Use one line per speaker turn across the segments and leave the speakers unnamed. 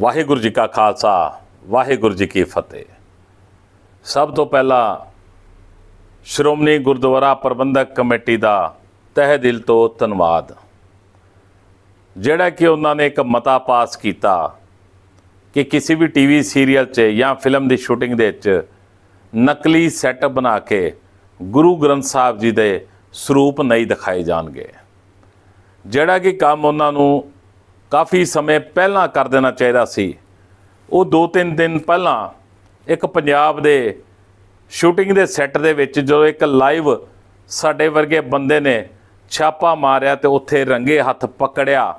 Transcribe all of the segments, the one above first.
ਵਾਹਿਗੁਰੂ ਜੀ ਕਾ ਖਾਲਸਾ ਵਾਹਿਗੁਰੂ ਜੀ ਕੀ ਫਤਿਹ ਸਭ ਤੋਂ ਪਹਿਲਾਂ ਸ਼੍ਰੋਮਣੀ ਗੁਰਦੁਆਰਾ ਪ੍ਰਬੰਧਕ ਕਮੇਟੀ ਦਾ ਤਹਿ ਦਿਲ ਤੋਂ ਧੰਨਵਾਦ ਜਿਹੜਾ ਕਿ ਉਹਨਾਂ ਨੇ ਇੱਕ ਮਤਾ ਪਾਸ ਕੀਤਾ ਕਿ ਕਿਸੇ ਵੀ ਟੀਵੀ ਸੀਰੀਅਲ 'ਚ ਜਾਂ ਫਿਲਮ ਦੀ ਸ਼ੂਟਿੰਗ ਦੇ ਵਿੱਚ ਨਕਲੀ ਸੈਟਅਪ ਬਣਾ ਕੇ ਗੁਰੂ ਗ੍ਰੰਥ ਸਾਹਿਬ ਜੀ ਦੇ ਸਰੂਪ ਨਹੀਂ ਦਿਖਾਏ ਜਾਣਗੇ ਜਿਹੜਾ ਕਿ ਕੰਮ ਉਹਨਾਂ ਨੂੰ ਕਾਫੀ ਸਮੇਂ ਪਹਿਲਾਂ ਕਰ ਦੇਣਾ ਚਾਹੀਦਾ ਸੀ ਉਹ 2-3 ਦਿਨ ਪਹਿਲਾਂ ਇੱਕ ਪੰਜਾਬ ਦੇ ਸ਼ੂਟਿੰਗ ਦੇ ਸੈੱਟ ਦੇ ਵਿੱਚ ਜਦੋਂ ਇੱਕ ਲਾਈਵ ਸਾਡੇ ਵਰਗੇ ਬੰਦੇ ਨੇ ਛਾਪਾ ਮਾਰਿਆ ਤੇ ਉੱਥੇ ਰੰਗੇ ਹੱਥ ਪਕੜਿਆ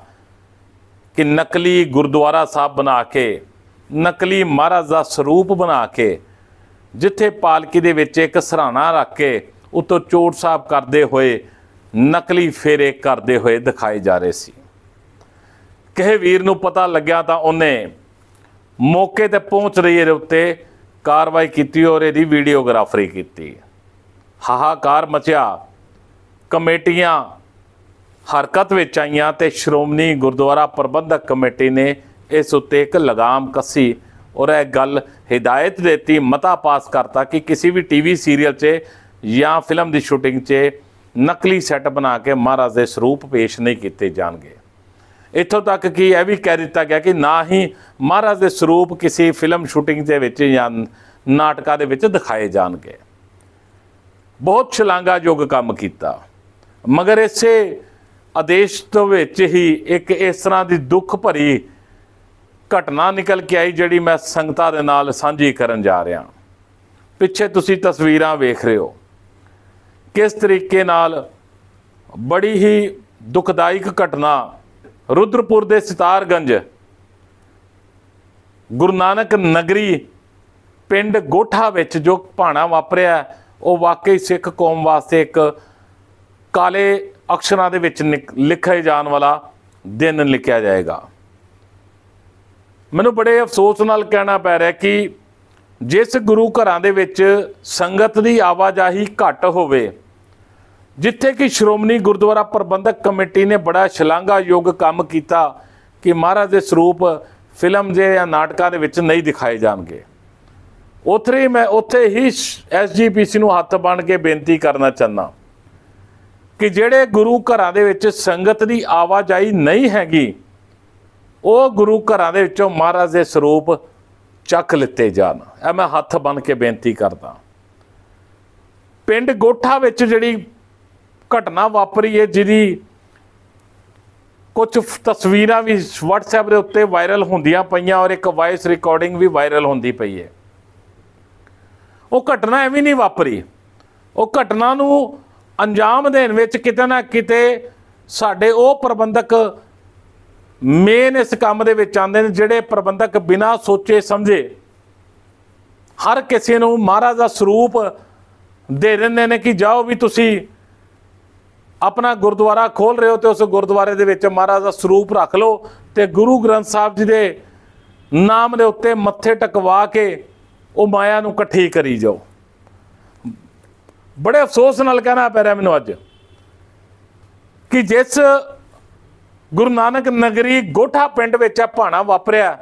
ਕਿ ਨਕਲੀ ਗੁਰਦੁਆਰਾ ਸਾਹਿਬ ਬਣਾ ਕੇ ਨਕਲੀ ਮਹਾਰਾਜ ਦਾ ਸਰੂਪ ਬਣਾ ਕੇ ਜਿੱਥੇ ਪਾਲਕੀ ਦੇ ਵਿੱਚ ਇੱਕ ਸਰਾਣਾ ਰੱਖ ਕੇ ਉਤੋਂ ਚੋਟ ਸਾਹਿਬ ਕਰਦੇ ਹੋਏ ਨਕਲੀ ਫੇਰੇ ਕਰਦੇ ਹੋਏ ਦਿਖਾਏ ਜਾ ਰਹੇ ਸੀ ਕਿਸੇ ਵੀਰ ਨੂੰ ਪਤਾ ਲੱਗਿਆ ਤਾਂ ਉਹਨੇ ਮੌਕੇ ਤੇ ਪਹੁੰਚ ਰਹੀ ਇਹਦੇ ਉੱਤੇ ਕਾਰਵਾਈ ਕੀਤੀ ਔਰ ਇਹਦੀ ਵੀਡੀਓਗ੍ਰਾਫਰੀ ਕੀਤੀ ਹਾਹਾਕਾਰ ਮਚਿਆ ਕਮੇਟੀਆਂ ਹਰਕਤ ਵਿੱਚ ਆਈਆਂ ਤੇ ਸ਼੍ਰੋਮਣੀ ਗੁਰਦੁਆਰਾ ਪ੍ਰਬੰਧਕ ਕਮੇਟੀ ਨੇ ਇਸ ਉੱਤੇ ਇੱਕ ਲਗਾਮ ਕੱਸੀ ਔਰ ਇਹ ਗੱਲ ਹਿਦਾਇਤ ਦਿੱਤੀ ਮਤਾ ਪਾਸ ਕਰਤਾ ਕਿ ਕਿਸੇ ਵੀ ਟੀਵੀ ਸੀਰੀਅਲ 'ਚ ਜਾਂ ਫਿਲਮ ਦੀ ਸ਼ੂਟਿੰਗ 'ਚ ਨਕਲੀ ਸੈੱਟ ਬਣਾ ਕੇ ਮਹਾਰਾਜ ਦੇ ਸਰੂਪ ਪੇਸ਼ ਨਹੀਂ ਕੀਤੇ ਜਾਣਗੇ ਇੱਥੋਂ ਤੱਕ ਕਿ ਇਹ ਵੀ ਕਹਿ ਦਿੱਤਾ ਗਿਆ ਕਿ ਨਾ ਹੀ ਮਹਾਰਾਜ ਦੇ ਸਰੂਪ ਕਿਸੇ ਫਿਲਮ ਸ਼ੂਟਿੰਗ ਦੇ ਵਿੱਚ ਜਾਂ ਨਾਟਕਾਂ ਦੇ ਵਿੱਚ ਦਿਖਾਏ ਜਾਣਗੇ ਬਹੁਤ ਛਲਾਂਗਾ ਯੋਗ ਕੰਮ ਕੀਤਾ ਮਗਰ ਇਸੇ ਆਦੇਸ਼ ਤੋਂ ਵਿੱਚ ਹੀ ਇੱਕ ਇਸ ਤਰ੍ਹਾਂ ਦੀ ਦੁੱਖ ਭਰੀ ਘਟਨਾ ਨਿਕਲ ਕੇ ਆਈ ਜਿਹੜੀ ਮੈਂ ਸੰਗਤਾਂ ਦੇ ਨਾਲ ਸਾਂਝੀ ਕਰਨ ਜਾ ਰਿਹਾ ਪਿੱਛੇ ਤੁਸੀਂ ਤਸਵੀਰਾਂ ਵੇਖ ਰਹੇ ਹੋ ਕਿਸ ਤਰੀਕੇ ਨਾਲ ਬੜੀ ਹੀ ਦੁਖਦਾਇਕ ਘਟਨਾ ਰੁਦਰਪੁਰ ਦੇ ਸਿਤਾਰਗੰਜ ਗੁਰੂ ਨਾਨਕ ਨਗਰੀ ਪਿੰਡ ਗੋਠਾ ਵਿੱਚ ਜੋ ਭਾਣਾ ਵਾਪਰਿਆ ਉਹ ਵਾਕਈ ਸਿੱਖ ਕੌਮ ਵਾਸਤੇ ਇੱਕ ਕਾਲੇ ਅਕਸ਼ਰਾਂ ਦੇ ਵਿੱਚ ਲਿਖੇ ਜਾਣ ਵਾਲਾ ਦਿਨ ਲਿਖਿਆ ਜਾਏਗਾ ਮੈਨੂੰ ਬੜੇ ਅਫਸੋਸ ਨਾਲ ਕਹਿਣਾ ਪੈ ਰਿਹਾ ਕਿ ਜਿਸ ਗੁਰੂ ਘਰਾਂ ਦੇ ਵਿੱਚ ਸੰਗਤ ਦੀ ਆਵਾਜਾਈ ਘੱਟ ਹੋਵੇ ਜਿੱਥੇ ਕਿ ਸ਼੍ਰੋਮਣੀ ਗੁਰਦੁਆਰਾ ਪ੍ਰਬੰਧਕ ਕਮੇਟੀ ਨੇ ਬੜਾ ਸ਼ਲਾਘਾਯੋਗ ਕੰਮ ਕੀਤਾ ਕਿ ਮਹਾਰਾਜ ਦੇ ਸਰੂਪ ਫਿਲਮ ਦੇ ਜਾਂ ਨਾਟਕਾਂ ਦੇ ਵਿੱਚ ਨਹੀਂ ਦਿਖਾਏ ਜਾਣਗੇ ਉੱਥੇ ਮੈਂ ਉੱਥੇ ਹੀ ਐਸਜੀਪੀਸੀ ਨੂੰ ਹੱਥ ਬੰਨ ਕੇ ਬੇਨਤੀ ਕਰਨਾ ਚਾਹਨਾ ਕਿ ਜਿਹੜੇ ਗੁਰੂ ਘਰਾਂ ਦੇ ਵਿੱਚ ਸੰਗਤ ਦੀ ਆਵਾਜਾਈ ਨਹੀਂ ਹੈਗੀ ਉਹ ਗੁਰੂ ਘਰਾਂ ਦੇ ਵਿੱਚੋਂ ਮਹਾਰਾਜ ਦੇ ਸਰੂਪ ਚੱਕ ਲਿੱਤੇ ਜਾਣ ਇਹ ਮੈਂ ਹੱਥ ਬੰਨ ਕੇ ਬੇਨਤੀ ਕਰਦਾ ਪਿੰਡ ਗੋਠਾ ਵਿੱਚ ਜਿਹੜੀ ਘਟਨਾ ਵਾਪਰੀ ਹੈ ਜਿਹਦੀ ਕੁਝ ਤਸਵੀਰਾਂ ਵੀ WhatsApp ਦੇ ਉੱਤੇ ਵਾਇਰਲ ਹੁੰਦੀਆਂ ਪਈਆਂ ਔਰ ਇੱਕ ਵਾਇਸ ਰਿਕਾਰਡਿੰਗ ਵੀ ਵਾਇਰਲ ਹੁੰਦੀ ਪਈ ਹੈ ਉਹ ਘਟਨਾ ਐਵੇਂ ਨਹੀਂ ਵਾਪਰੀ ਉਹ ਘਟਨਾ ਨੂੰ ਅੰਜਾਮ ਦੇਣ ਵਿੱਚ ਕਿਤੇ ਨਾ ਕਿਤੇ ਸਾਡੇ ਉਹ ਪ੍ਰਬੰਧਕ ਮੇਨ ਇਸ ਕੰਮ ਦੇ ਵਿੱਚ ਆਉਂਦੇ ਨੇ ਜਿਹੜੇ ਪ੍ਰਬੰਧਕ ਬਿਨਾਂ ਸੋਚੇ ਸਮਝੇ ਹਰ ਕਿਸੇ ਨੂੰ ਮਹਾਰਾਜ ਦਾ ਸਰੂਪ ਦੇ ਦਿੰਦੇ ਨੇ ਕਿ ਜਾਓ ਵੀ ਤੁਸੀਂ ਆਪਣਾ ਗੁਰਦੁਆਰਾ ਖੋਲ ਰਹੇ ਹੋ ਤੇ ਉਸ ਗੁਰਦੁਆਰੇ ਦੇ ਵਿੱਚ ਮਹਾਰਾਜ ਦਾ ਸਰੂਪ ਰੱਖ ਲਓ ਤੇ ਗੁਰੂ ਗ੍ਰੰਥ ਸਾਹਿਬ ਜੀ ਦੇ ਨਾਮ ਦੇ ਉੱਤੇ ਮੱਥੇ ਟਕਵਾ ਕੇ ਉਹ ਮਾਇਆ ਨੂੰ ਇਕੱਠੀ ਕਰੀ ਜਾਓ ਬੜੇ ਅਫਸੋਸ ਨਾਲ ਕਹਿਣਾ ਪੈ ਰਿਹਾ ਮੈਨੂੰ ਅੱਜ ਕਿ ਜਿਸ ਗੁਰੂ ਨਾਨਕ ਨਗਰੀ ਗੋਠਾ ਪਿੰਡ ਵਿੱਚ ਆ ਭਾਣਾ ਵਾਪਰਿਆ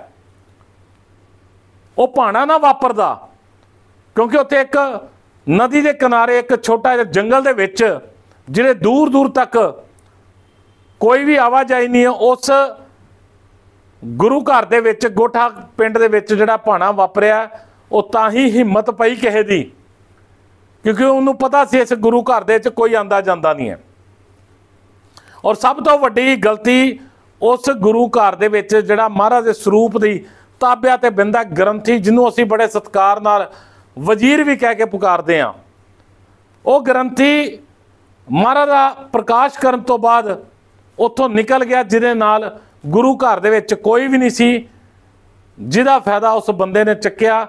ਉਹ ਭਾਣਾ ਨਾ ਵਾਪਰਦਾ ਕਿਉਂਕਿ ਉੱਥੇ ਇੱਕ ਨਦੀ ਦੇ ਕਿਨਾਰੇ ਇੱਕ ਛੋਟਾ ਜਿਹਾ ਜੰਗਲ ਦੇ ਵਿੱਚ ਜਿਹੜੇ ਦੂਰ ਦੂਰ ਤੱਕ ਕੋਈ ਵੀ ਆਵਾਜਾਈ ਨਹੀਂ ਹੈ ਉਸ ਗੁਰੂ ਘਰ ਦੇ ਵਿੱਚ ਗੋਠਾ ਪਿੰਡ ਦੇ ਵਿੱਚ ਜਿਹੜਾ ਭਾਣਾ ਵਾਪਰਿਆ ਉਹ ਤਾਂ ਹੀ ਹਿੰਮਤ ਪਈ ਕਿਸੇ ਦੀ ਕਿਉਂਕਿ ਉਹਨੂੰ ਪਤਾ ਸੀ ਇਸ ਗੁਰੂ ਘਰ ਦੇ ਵਿੱਚ ਕੋਈ ਆਂਦਾ ਜਾਂਦਾ ਨਹੀਂ ਹੈ ਔਰ ਸਭ ਤੋਂ ਵੱਡੀ ਗਲਤੀ ਉਸ ਗੁਰੂ ਘਰ ਦੇ ਵਿੱਚ ਜਿਹੜਾ ਮਹਾਰਾਜ ਦੇ ਸਰੂਪ ਦੀ ਤਾਬਿਆ ਤੇ ਬਿੰਦਾ ਗ੍ਰੰਥੀ ਜਿਹਨੂੰ ਅਸੀਂ ਬੜੇ ਸਤਕਾਰ ਨਾਲ ਵਜ਼ੀਰ ਵੀ ਕਹਿ ਕੇ ਪੁਕਾਰਦੇ ਆ ਉਹ ਗ੍ਰੰਥੀ ਮਹਾਰਾਜ ਦਾ ਪ੍ਰਕਾਸ਼ ਕਰਨ ਤੋਂ ਬਾਅਦ ਉੱਥੋਂ ਨਿਕਲ ਗਿਆ ਜਿਹਦੇ ਨਾਲ ਗੁਰੂ ਘਰ ਦੇ ਵਿੱਚ ਕੋਈ ਵੀ ਨਹੀਂ ਸੀ ਜਿਹਦਾ ਫਾਇਦਾ ਉਸ ਬੰਦੇ ਨੇ ਚੱਕਿਆ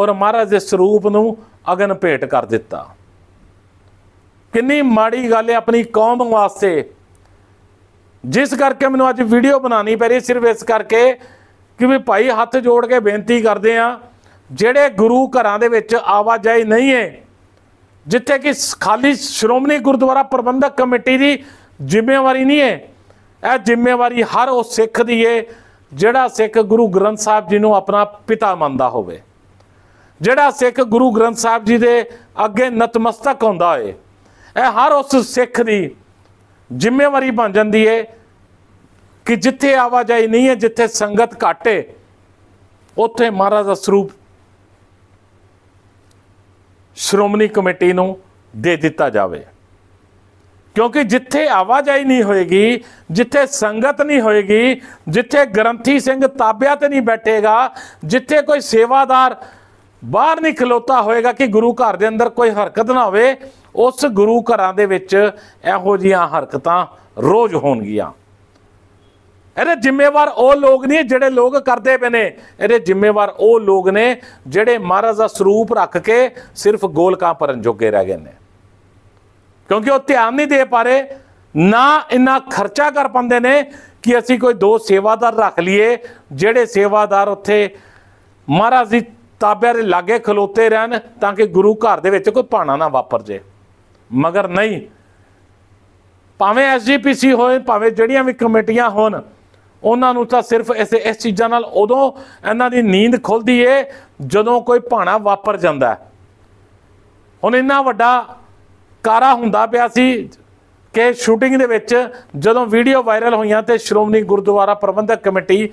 ਔਰ ਮਹਾਰਾਜ ਦੇ ਸਰੂਪ ਨੂੰ ਅਗਨ ਭੇਟ ਕਰ ਦਿੱਤਾ ਕਿੰਨੀ ਮਾੜੀ ਗੱਲ ਹੈ ਆਪਣੀ ਕੌਮ ਵਾਸਤੇ ਜਿਸ ਕਰਕੇ ਮੈਨੂੰ ਅੱਜ ਵੀਡੀਓ ਬਣਾਉਣੀ ਪੈ ਰਹੀ ਸਿਰਫ ਇਸ ਕਰਕੇ ਕਿ ਵੀ ਭਾਈ ਹੱਥ ਜੋੜ ਕੇ ਬੇਨਤੀ ਕਰਦੇ ਆ ਜਿਹੜੇ ਗੁਰੂ ਘਰਾਂ ਦੇ ਵਿੱਚ ਆਵਾਜਾਈ ਨਹੀਂ ਹੈ ਜਿੱਥੇ ਕਿ ਖਾਲੀ ਸ਼੍ਰੋਮਣੀ ਗੁਰਦੁਆਰਾ ਪ੍ਰਬੰਧਕ ਕਮੇਟੀ ਦੀ ਜ਼ਿੰਮੇਵਾਰੀ ਨਹੀਂ ਹੈ ਇਹ ਜ਼ਿੰਮੇਵਾਰੀ ਹਰ ਉਹ ਸਿੱਖ ਦੀ ਹੈ ਜਿਹੜਾ ਸਿੱਖ ਗੁਰੂ ਗ੍ਰੰਥ ਸਾਹਿਬ ਜੀ ਨੂੰ ਆਪਣਾ ਪਿਤਾ ਮੰਨਦਾ ਹੋਵੇ ਜਿਹੜਾ ਸਿੱਖ ਗੁਰੂ ਗ੍ਰੰਥ ਸਾਹਿਬ ਜੀ ਦੇ ਅੱਗੇ ਨਤਮਸਤਕ ਹੁੰਦਾ ਹੈ ਇਹ ਹਰ ਉਸ ਸਿੱਖ ਦੀ ਜ਼ਿੰਮੇਵਾਰੀ ਬਣ ਜਾਂਦੀ ਹੈ ਕਿ ਜਿੱਥੇ ਆਵਾਜਾਈ ਨਹੀਂ ਹੈ ਜਿੱਥੇ ਸੰਗਤ ਘਾਟੇ ਉੱਥੇ ਮਹਾਰਾਜ ਦਾ ਸਰੂਪ ਸ਼੍ਰੋਮਣੀ ਕਮੇਟੀ ਨੂੰ ਦੇ ਦਿੱਤਾ ਜਾਵੇ ਕਿਉਂਕਿ ਜਿੱਥੇ ਆਵਾਜਾਈ ਨਹੀਂ ਹੋਏਗੀ ਜਿੱਥੇ ਸੰਗਤ ਨਹੀਂ ਹੋਏਗੀ ਜਿੱਥੇ ਗ੍ਰੰਥੀ ਸਿੰਘ ਤਾਬਿਆ ਤੇ ਨਹੀਂ ਬੈਠੇਗਾ ਜਿੱਥੇ ਕੋਈ ਸੇਵਾਦਾਰ ਬਾਹਰ ਨਹੀਂ ਖਲੋਤਾ ਹੋਏਗਾ ਕਿ ਗੁਰੂ ਘਰ ਦੇ ਅੰਦਰ ਕੋਈ ਹਰਕਤ ਨਾ ਹੋਵੇ ਉਸ ਗੁਰੂ ਘਰਾਂ ਦੇ ਵਿੱਚ ਇਹੋ ਜੀਆਂ ਹਰਕਤਾਂ ਰੋਜ਼ ਹੋਣਗੀਆਂ ਇਹਦੇ ਜ਼ਿੰਮੇਵਾਰ ਉਹ ਲੋਕ ਨਹੀਂ ਜਿਹੜੇ ਲੋਕ ਕਰਦੇ ਪਏ ਨੇ ਇਹਦੇ ਜ਼ਿੰਮੇਵਾਰ ਉਹ ਲੋਕ ਨੇ ਜਿਹੜੇ ਮਹਾਰਾਜ ਦਾ ਸਰੂਪ ਰੱਖ ਕੇ ਸਿਰਫ ਗੋਲਕਾਂ ਪਰਨ ਜੋਗੇ ਰਹਿ ਗਏ ਨੇ ਕਿਉਂਕਿ ਉਹ ਧਿਆਨ ਨਹੀਂ ਦੇ ਪਾਰੇ ਨਾ ਇੰਨਾ ਖਰਚਾ ਕਰ ਪੰਦੇ ਨੇ ਕਿ ਅਸੀਂ ਕੋਈ ਦੋ ਸੇਵਾਦਾਰ ਰੱਖ ਲਈਏ ਜਿਹੜੇ ਸੇਵਾਦਾਰ ਉੱਥੇ ਮਹਾਰਾਜ ਦੀ ਤਾਬਿਆਂ ਦੇ ਲਾਗੇ ਖਲੋਤੇ ਰਹਿਣ ਤਾਂ ਕਿ ਗੁਰੂ ਘਰ ਦੇ ਵਿੱਚ ਕੋਈ ਪਾਣਾ ਨਾ ਵਾਪਰ ਜੇ ਮਗਰ ਨਹੀਂ ਭਾਵੇਂ ਐਸਜੀਪੀਸੀ ਹੋਏ ਭਾਵੇਂ ਜਿਹੜੀਆਂ ਵੀ ਕਮੇਟੀਆਂ ਹੋਣ ਉਹਨਾਂ ਨੂੰ ਤਾਂ ਸਿਰਫ ਇਸ ਇਸ ਚੀਜ਼ਾਂ ਨਾਲ ਉਦੋਂ ਇਹਨਾਂ ਦੀ ਨੀਂਦ ਖੁੱਲਦੀ ਏ ਜਦੋਂ ਕੋਈ ਭਾਣਾ ਵਾਪਰ ਜਾਂਦਾ ਹੁਣ ਇੰਨਾ ਵੱਡਾ ਕਾਰਾ ਹੁੰਦਾ ਪਿਆ ਸੀ ਕਿ ਸ਼ੂਟਿੰਗ ਦੇ ਵਿੱਚ ਜਦੋਂ ਵੀਡੀਓ ਵਾਇਰਲ ਹੋਈਆਂ ਤੇ ਸ਼੍ਰੋਮਣੀ ਗੁਰਦੁਆਰਾ ਪ੍ਰਬੰਧਕ ਕਮੇਟੀ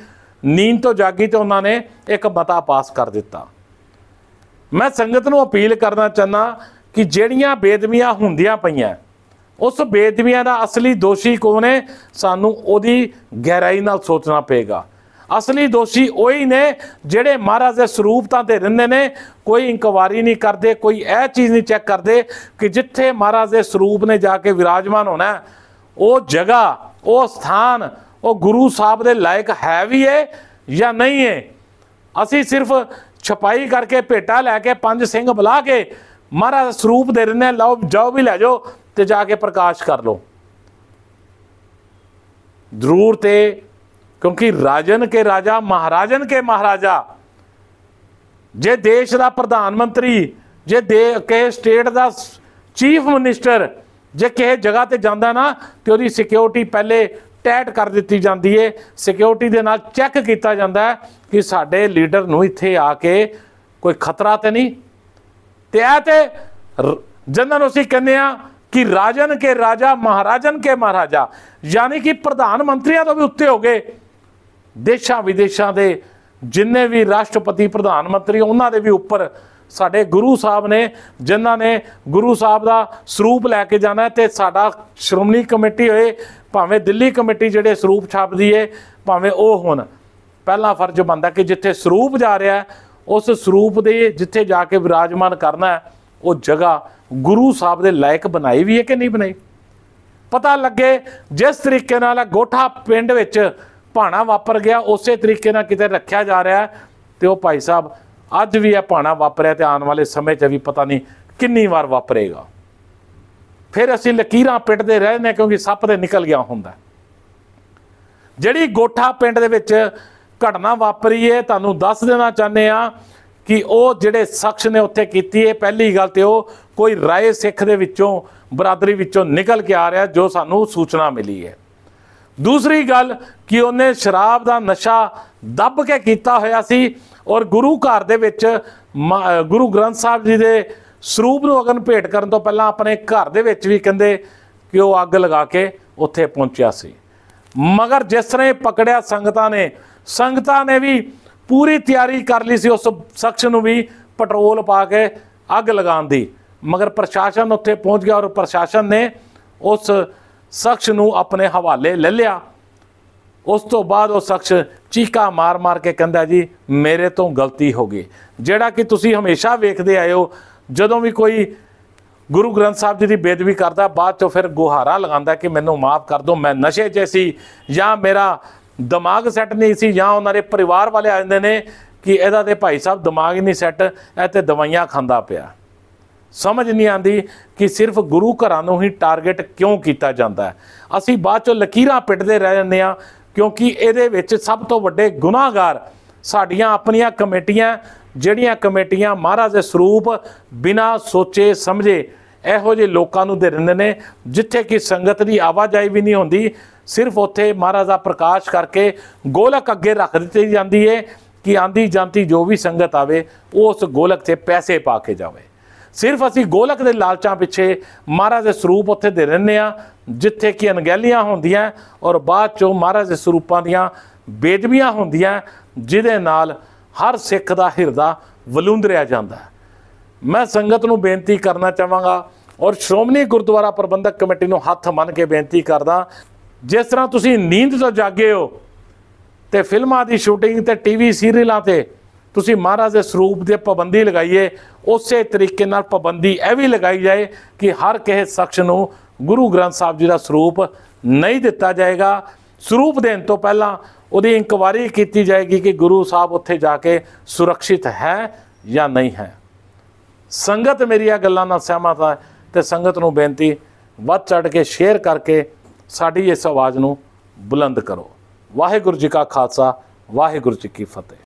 ਨੀਂਦ ਤੋਂ ਜਾਗੀ ਤੇ ਉਹਨਾਂ ਨੇ ਇੱਕ ਬਤਾ ਪਾਸ ਕਰ ਦਿੱਤਾ ਮੈਂ ਸੰਗਤ ਨੂੰ ਅਪੀਲ ਕਰਨਾ ਚਾਹਨਾ ਕਿ ਜਿਹੜੀਆਂ ਬੇਦਮੀਆਂ ਹੁੰਦੀਆਂ ਪਈਆਂ ਉਸ ਬੇਦਵੀਆਂ ਦਾ ਅਸਲੀ ਦੋਸ਼ੀ ਕੌਣ ਹੈ ਸਾਨੂੰ ਉਹਦੀ ਗਹਿਰਾਈ ਨਾਲ ਸੋਚਣਾ ਪਏਗਾ ਅਸਲੀ ਦੋਸ਼ੀ ਉਹੀ ਨੇ ਜਿਹੜੇ ਮਹਾਰਾਜ ਦੇ ਸਰੂਪ ਤਾਂ ਤੇ ਰਹਿੰਦੇ ਨੇ ਕੋਈ ਇਨਕੁਆਰੀ ਨਹੀਂ ਕਰਦੇ ਕੋਈ ਇਹ ਚੀਜ਼ ਨਹੀਂ ਚੈੱਕ ਕਰਦੇ ਕਿ ਜਿੱਥੇ ਮਹਾਰਾਜ ਦੇ ਸਰੂਪ ਨੇ ਜਾ ਕੇ ਵਿਰਾਜਮਾਨ ਹੋਣਾ ਉਹ ਜਗ੍ਹਾ ਉਹ ਸਥਾਨ ਉਹ ਗੁਰੂ ਸਾਹਿਬ ਦੇ ਲਾਇਕ ਹੈ ਵੀ ਹੈ ਜਾਂ ਨਹੀਂ ਹੈ ਅਸੀਂ ਸਿਰਫ ਛਪਾਈ ਕਰਕੇ ਭੇਟਾ ਲੈ ਕੇ ਪੰਜ ਸਿੰਘ ਬੁਲਾ ਕੇ ਮਹਾਰਾਜ ਸਰੂਪ ਦੇ ਰਹਿੰਦੇ ਲਓ ਜਾਓ ਵੀ ਲੈ ਜਾਓ ਤੇ ਜਾ ਕੇ ਪ੍ਰਕਾਸ਼ ਕਰ ਲਓ ਜ਼ਰੂਰ ਤੇ ਕਿਉਂਕਿ ਰਾਜਨ ਕੇ ਰਾਜਾ ਮਹਾਰਾਜਨ ਕੇ ਮਹਾਰਾਜਾ ਜੇ ਦੇਸ਼ ਦਾ ਪ੍ਰਧਾਨ ਮੰਤਰੀ ਜੇ ਦੇ ਕੇ ਸਟੇਟ ਦਾ ਚੀਫ ਮਿਨਿਸਟਰ ਜੇ ਕਿਸੇ ਜਗ੍ਹਾ ਤੇ ਜਾਂਦਾ ਨਾ ਤੇ ਉਹਦੀ ਸਿਕਿਉਰਿਟੀ ਪਹਿਲੇ ਟੈਟ ਕਰ ਦਿੱਤੀ ਜਾਂਦੀ ਏ ਸਿਕਿਉਰਿਟੀ ਦੇ ਨਾਲ ਚੈੱਕ ਕੀਤਾ ਜਾਂਦਾ ਕਿ ਸਾਡੇ ਲੀਡਰ ਨੂੰ ਇੱਥੇ ਆ ਕੇ ਕੋਈ ਖਤਰਾ ਤੇ ਨਹੀਂ ਤੇ ਇਹ ਤੇ ਜਨਨ ਉਸੇ ਕਹਿੰਦੇ ਆ ਕਿ ਰਾਜਨ ਕੇ ਰਾਜਾ ਮਹਾਰਾਜਨ ਕੇ ਮਹਾਰਾਜਾ ਯਾਨੀ ਕਿ ਪ੍ਰਧਾਨ ਮੰਤਰੀਆਂ ਤੋਂ ਵੀ ਉੱਤੇ ਹੋ ਗਏ ਦੇਸ਼ਾਂ ਵਿਦੇਸ਼ਾਂ ਦੇ ਜਿੰਨੇ ਵੀ ਰਾਸ਼ਟਰਪਤੀ ਪ੍ਰਧਾਨ ਮੰਤਰੀ ਉਹਨਾਂ ਦੇ ਵੀ ਉੱਪਰ ਸਾਡੇ ਗੁਰੂ ਸਾਹਿਬ ਨੇ ਜਿਨ੍ਹਾਂ ਨੇ ਗੁਰੂ ਸਾਹਿਬ ਦਾ ਸਰੂਪ ਲੈ ਕੇ ਜਾਣਾ ਤੇ ਸਾਡਾ ਸ਼੍ਰੋਮਣੀ ਕਮੇਟੀ ਹੋਏ ਭਾਵੇਂ ਦਿੱਲੀ ਕਮੇਟੀ ਜਿਹੜੇ ਸਰੂਪ ਛਾਪਦੀ ਏ ਭਾਵੇਂ ਉਹ ਹੁਣ ਪਹਿਲਾ ਫਰਜ਼ ਬੰਦਾ ਕਿ ਜਿੱਥੇ ਸਰੂਪ ਜਾ ਰਿਹਾ ਉਸ ਸਰੂਪ ਦੇ ਜਿੱਥੇ ਜਾ ਕੇ ਵਿਰਾਜਮਾਨ ਕਰਨਾ ਹੈ ਉਹ ਜਗ੍ਹਾ ਗੁਰੂ ਸਾਹਿਬ ਦੇ ਲਾਇਕ ਬਣਾਈ ਵੀ ਹੈ ਕਿ ਨਹੀਂ ਬਣਾਈ ਪਤਾ ਲੱਗੇ ਜਿਸ ਤਰੀਕੇ ਨਾਲ ਗੋਠਾ ਪਿੰਡ ਵਿੱਚ ਭਾਣਾ ਵਾਪਰ ਗਿਆ ਉਸੇ ਤਰੀਕੇ ਨਾਲ ਕਿਤੇ ਰੱਖਿਆ ਜਾ ਰਿਹਾ ਤੇ ਉਹ ਭਾਈ ਸਾਹਿਬ ਅੱਜ ਵੀ ਇਹ ਭਾਣਾ ਵਾਪਰਿਆ ਤੇ ਆਉਣ ਵਾਲੇ ਸਮੇਂ 'ਚ ਵੀ ਪਤਾ ਨਹੀਂ ਕਿੰਨੀ ਵਾਰ ਵਾਪਰੇਗਾ ਫਿਰ ਅਸੀਂ ਲਕੀਰਾਂ ਪਿੱਟਦੇ ਰਹਿੰਦੇ ਕਿਉਂਕਿ ਸੱਪ ਦੇ ਨਿਕਲ ਗਿਆ ਹੁੰਦਾ ਜਿਹੜੀ ਗੋਠਾ ਪਿੰਡ ਦੇ ਵਿੱਚ ਘਟਨਾ ਵਾਪਰੀ ਏ ਤੁਹਾਨੂੰ ਦੱਸ ਦੇਣਾ ਚਾਹੁੰਦੇ ਆ ਕਿ ਉਹ ਜਿਹੜੇ ਸ਼ਖਸ ਨੇ ਉੱਥੇ ਕੀਤੀ ਇਹ ਪਹਿਲੀ ਗੱਲ ਤੇ ਉਹ ਕੋਈ ਰਾਏ ਸਿੱਖ ਦੇ ਵਿੱਚੋਂ ਬਰਾਦਰੀ ਵਿੱਚੋਂ ਨਿਕਲ ਕੇ ਆ ਰਿਹਾ ਜੋ ਸਾਨੂੰ ਸੂਚਨਾ ਮਿਲੀ ਹੈ ਦੂਸਰੀ ਗੱਲ ਕਿ ਉਹਨੇ ਸ਼ਰਾਬ ਦਾ ਨਸ਼ਾ ਦੱਬ ਕੇ ਕੀਤਾ ਹੋਇਆ ਸੀ ਔਰ ਗੁਰੂ ਘਰ ਦੇ ਵਿੱਚ ਗੁਰੂ ਗ੍ਰੰਥ ਸਾਹਿਬ ਜੀ ਦੇ ਸਰੂਪ ਨੂੰ ਅਗਨ ਭੇਟ ਕਰਨ ਤੋਂ ਪਹਿਲਾਂ ਆਪਣੇ ਘਰ ਦੇ ਵਿੱਚ ਵੀ ਕਹਿੰਦੇ ਕਿ ਉਹ ਅੱਗ ਲਗਾ ਕੇ ਉੱਥੇ ਪਹੁੰਚਿਆ ਸੀ ਮਗਰ ਜਿਸ ਤਰ੍ਹਾਂ ਪਕੜਿਆ ਸੰਗਤਾਂ ਨੇ ਸੰਗਤਾਂ ਨੇ ਵੀ ਪੂਰੀ ਤਿਆਰੀ ਕਰ ਲਈ ਸੀ ਉਸ ਸ਼ਖਸ ਨੂੰ ਵੀ ਪੈਟਰੋਲ ਪਾ ਕੇ ਅੱਗ ਲਗਾਉਣ ਦੀ ਮਗਰ ਪ੍ਰਸ਼ਾਸਨ ਉੱਥੇ ਪਹੁੰਚ ਗਿਆ ਔਰ ਪ੍ਰਸ਼ਾਸਨ ਨੇ ਉਸ ਸ਼ਖਸ ਨੂੰ ਆਪਣੇ ਹਵਾਲੇ ਲੈ ਲਿਆ ਉਸ ਤੋਂ ਬਾਅਦ ਉਹ ਸ਼ਖਸ ਚੀਕਾ ਮਾਰ-ਮਾਰ ਕੇ ਕਹਿੰਦਾ ਜੀ ਮੇਰੇ ਤੋਂ ਗਲਤੀ ਹੋ ਗਈ ਜਿਹੜਾ ਕਿ ਤੁਸੀਂ ਹਮੇਸ਼ਾ ਵੇਖਦੇ ਆਇਓ ਜਦੋਂ ਵੀ ਕੋਈ ਗੁਰੂ ਗ੍ਰੰਥ ਸਾਹਿਬ ਜੀ ਦੀ ਬੇਦਬੀ ਕਰਦਾ ਬਾਅਦ ਚੋਂ ਫਿਰ ਗੁਹਾਰਾ ਲਗਾਉਂਦਾ ਕਿ ਮੈਨੂੰ ਮਾਫ ਕਰ ਦਿਓ ਮੈਂ ਨਸ਼ੇ 'ਚ ਸੀ ਜਾਂ ਮੇਰਾ ਦਿਮਾਗ ਸੈੱਟ ਨਹੀਂ ਸੀ ਜਾਂ ਉਹਨਾਂ ਦੇ ਪਰਿਵਾਰ ਵਾਲੇ ਆ ਜਾਂਦੇ ਨੇ ਕਿ ਇਹਦਾ ਤੇ ਭਾਈ ਸਾਹਿਬ ਦਿਮਾਗ ਹੀ ਨਹੀਂ ਸੈੱਟ ਐ ਤੇ ਦਵਾਈਆਂ ਖਾਂਦਾ ਪਿਆ ਸਮਝ ਨਹੀਂ ਆਂਦੀ ਕਿ ਸਿਰਫ ਗੁਰੂ ਘਰਾਂ ਨੂੰ ਹੀ ਟਾਰਗੇਟ ਕਿਉਂ ਕੀਤਾ ਜਾਂਦਾ ਹੈ ਅਸੀਂ ਬਾਅਦ ਚੋਂ ਲਕੀਰਾਂ ਪਿੱਟਦੇ ਰਹਿ ਜਾਂਦੇ ਆ ਕਿਉਂਕਿ ਇਹਦੇ ਵਿੱਚ ਸਭ ਤੋਂ ਵੱਡੇ ਗੁਨਾਹਗਾਰ ਸਾਡੀਆਂ ਆਪਣੀਆਂ ਕਮੇਟੀਆਂ ਜਿਹੜੀਆਂ ਕਮੇਟੀਆਂ ਮਹਾਰਾਜ ਦੇ ਸਰੂਪ ਬਿਨਾ ਸੋਚੇ ਸਮਝੇ ਇਹੋ ਜਿਹੇ ਲੋਕਾਂ ਨੂੰ ਦੇ ਰਹਿੰਦੇ ਨੇ ਜਿੱਥੇ ਕਿ ਸੰਗਤ ਦੀ ਆਵਾਜਾਈ ਵੀ ਨਹੀਂ ਹੁੰਦੀ ਸਿਰਫ ਉੱਥੇ ਮਹਾਰਾਜਾ ਪ੍ਰਕਾਸ਼ ਕਰਕੇ ਗੋਲਕ ਅੱਗੇ ਰੱਖ ਦਿੱਤੀ ਜਾਂਦੀ ਏ ਕਿ ਆਂਦੀ ਜਾਂਦੀ ਜੋ ਵੀ ਸੰਗਤ ਆਵੇ ਉਸ ਗੋਲਕ 'ਤੇ ਪੈਸੇ ਪਾ ਕੇ ਜਾਵੇ ਸਿਰਫ ਅਸੀਂ ਗੋਲਕ ਦੇ ਲਾਲਚਾਂ ਪਿੱਛੇ ਮਹਾਰਾਜ ਦੇ ਸਰੂਪ ਉੱਥੇ ਦੇ ਰਹਿੰਦੇ ਆ ਜਿੱਥੇ ਕਿ ਅਣਗਹਿਲੀਆਂ ਹੁੰਦੀਆਂ ਔਰ ਬਾਅਦ ਚੋਂ ਮਹਾਰਾਜ ਦੇ ਸਰੂਪਾਂ ਦੀਆਂ ਬੇਦਬੀਆਂ ਹੁੰਦੀਆਂ ਜਿਹਦੇ ਨਾਲ ਹਰ ਸਿੱਖ ਦਾ ਹਿਰਦਾ ਵਲੂੰਦਰਿਆ ਜਾਂਦਾ ਹੈ ਮੈਂ ਸੰਗਤ ਨੂੰ ਬੇਨਤੀ ਕਰਨਾ ਚਾਹਾਂਗਾ ਔਰ ਸ਼੍ਰੋਮਣੀ ਗੁਰਦੁਆਰਾ ਪ੍ਰਬੰਧਕ ਕਮੇਟੀ ਨੂੰ ਹੱਥ ਮੰਨ ਕੇ ਬੇਨਤੀ ਕਰਦਾ ਜਿਸ ਤਰ੍ਹਾਂ ਤੁਸੀਂ ਨੀਂਦ ਤੋਂ ਜਾਗੇ ਹੋ ਤੇ ਫਿਲਮਾਂ ਦੀ ਸ਼ੂਟਿੰਗ ਤੇ ਟੀਵੀ ਸੀਰੀਅਲਾਂ ਤੇ ਤੁਸੀਂ ਮਹਾਰਾਜ ਦੇ ਸਰੂਪ ਦੇ ਪਾਬੰਦੀ ਲਗਾਈਏ ਉਸੇ ਤਰੀਕੇ ਨਾਲ ਪਾਬੰਦੀ ਇਹ ਵੀ ਲਗਾਈ ਜਾਏ ਕਿ ਹਰ ਕਿਸੇ ਸ਼ਖਸ ਨੂੰ ਗੁਰੂ ਗ੍ਰੰਥ ਸਾਹਿਬ ਜੀ ਦਾ ਸਰੂਪ ਨਹੀਂ ਦਿੱਤਾ ਜਾਏਗਾ ਸਰੂਪ ਦੇਣ ਤੋਂ ਪਹਿਲਾਂ ਉਹਦੀ ਇਨਕੁਆਰੀ ਕੀਤੀ ਜਾਏਗੀ ਕਿ ਗੁਰੂ ਸਾਹਿਬ ਉੱਥੇ ਜਾ ਕੇ ਸੁਰੱਖਿਅਤ ਹੈ ਜਾਂ ਨਹੀਂ ਹੈ ਸੰਗਤ ਮੇਰੀ ਇਹ ਗੱਲਾਂ ਨਾਲ ਸਹਿਮਤ ਹੈ ਤੇ ਸੰਗਤ ਨੂੰ ਬੇਨਤੀ ਵੱਧ ਚੜ ਕੇ ਸ਼ੇਅਰ ਕਰਕੇ ਸਾਡੀ ਇਸ ਆਵਾਜ਼ ਨੂੰ ਬੁਲੰਦ ਕਰੋ ਵਾਹਿਗੁਰੂ ਜੀ ਕਾ ਖਾਲਸਾ ਵਾਹਿਗੁਰੂ ਜੀ ਕੀ ਫਤਿਹ